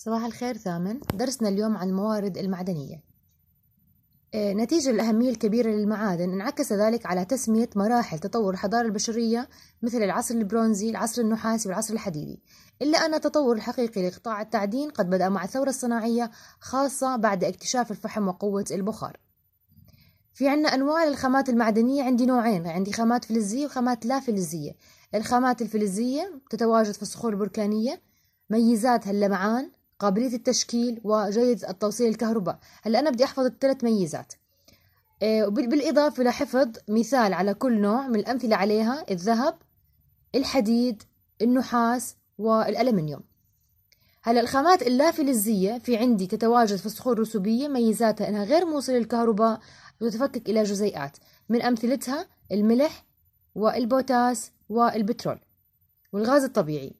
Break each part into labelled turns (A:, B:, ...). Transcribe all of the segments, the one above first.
A: صباح الخير ثامن درسنا اليوم عن الموارد المعدنية آه، نتيجة الأهمية الكبيرة للمعادن انعكس ذلك على تسمية مراحل تطور الحضارة البشرية مثل العصر البرونزي العصر النحاسي والعصر الحديدي إلا أن التطور الحقيقي لقطاع التعدين قد بدأ مع الثورة الصناعية خاصة بعد اكتشاف الفحم وقوة البخار في عنا أنواع للخامات المعدنية عندي نوعين عندي خامات فلزية وخامات لا فلزية الخامات الفلزية تتواجد في الصخور البركانية ميزاتها اللمعان قابلية التشكيل وجيد التوصيل الكهرباء هلا أنا بدي أحفظ الثلاث ميزات آه، بالإضافة لحفظ مثال على كل نوع من الأمثلة عليها الذهب الحديد النحاس والألمنيوم هلا الخامات اللافلزية في عندي تتواجد في الصخور الرسوبية ميزاتها إنها غير موصلة للكهرباء وتتفكك إلى جزيئات من أمثلتها الملح والبوتاس والبترول والغاز الطبيعي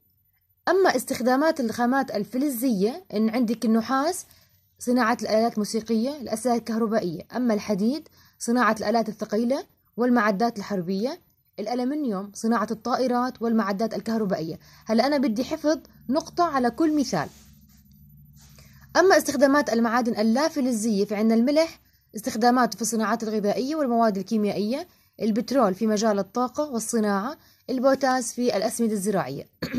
A: أما استخدامات الخامات الفلزية إن عندك النحاس صناعة الآلات الموسيقية الأسلحة الكهربائية أما الحديد صناعة الآلات الثقيلة والمعدات الحربية الألمنيوم صناعة الطائرات والمعدات الكهربائية هلا أنا بدي حفظ نقطة على كل مثال أما استخدامات المعادن اللافلزية فعندنا الملح استخداماته في الصناعات الغذائية والمواد الكيميائية البترول في مجال الطاقة والصناعة البوتاس في الأسمدة الزراعية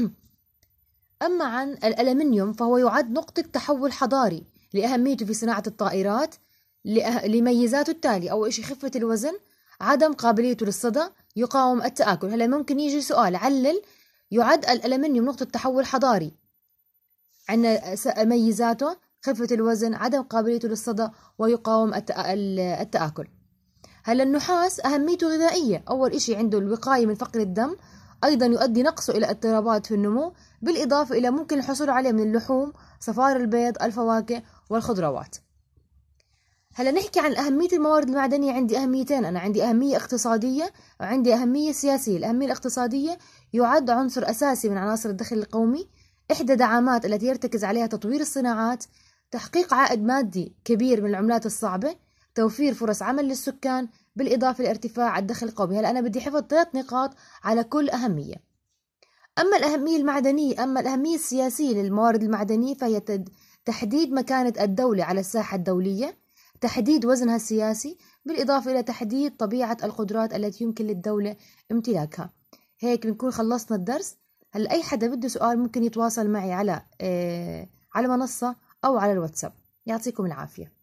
A: أما عن الألمنيوم فهو يعد نقطة تحول حضاري لأهميته في صناعة الطائرات لأه... لميزاته التالية أول إشي خفة الوزن عدم قابليته للصدى يقاوم التآكل هلا ممكن يجي سؤال علل يعد الألمنيوم نقطة تحول حضاري عندنا ميزاته خفة الوزن عدم قابليته للصدى ويقاوم التآكل هلا النحاس أهميته غذائية أول إشي عنده الوقاية من فقر الدم أيضا يؤدي نقصه إلى اضطرابات في النمو بالإضافة إلى ممكن الحصول عليه من اللحوم صفار البيض الفواكه والخضروات هلا نحكي عن أهمية الموارد المعدنية عندي أهميتين أنا عندي أهمية اقتصادية وعندي أهمية سياسية الأهمية الاقتصادية يعد عنصر أساسي من عناصر الدخل القومي إحدى دعامات التي يرتكز عليها تطوير الصناعات تحقيق عائد مادي كبير من العملات الصعبة توفير فرص عمل للسكان بالإضافة لارتفاع الدخل القومي هلا أنا بدي حفظ ثلاث نقاط على كل أهمية أما الأهمية المعدنية أما الأهمية السياسية للموارد المعدنية فهي تحديد مكانة الدولة على الساحة الدولية تحديد وزنها السياسي بالإضافة إلى تحديد طبيعة القدرات التي يمكن للدولة امتلاكها هيك بنكون خلصنا الدرس هلا أي حدا بده سؤال ممكن يتواصل معي على إيه على منصة أو على الواتساب يعطيكم العافية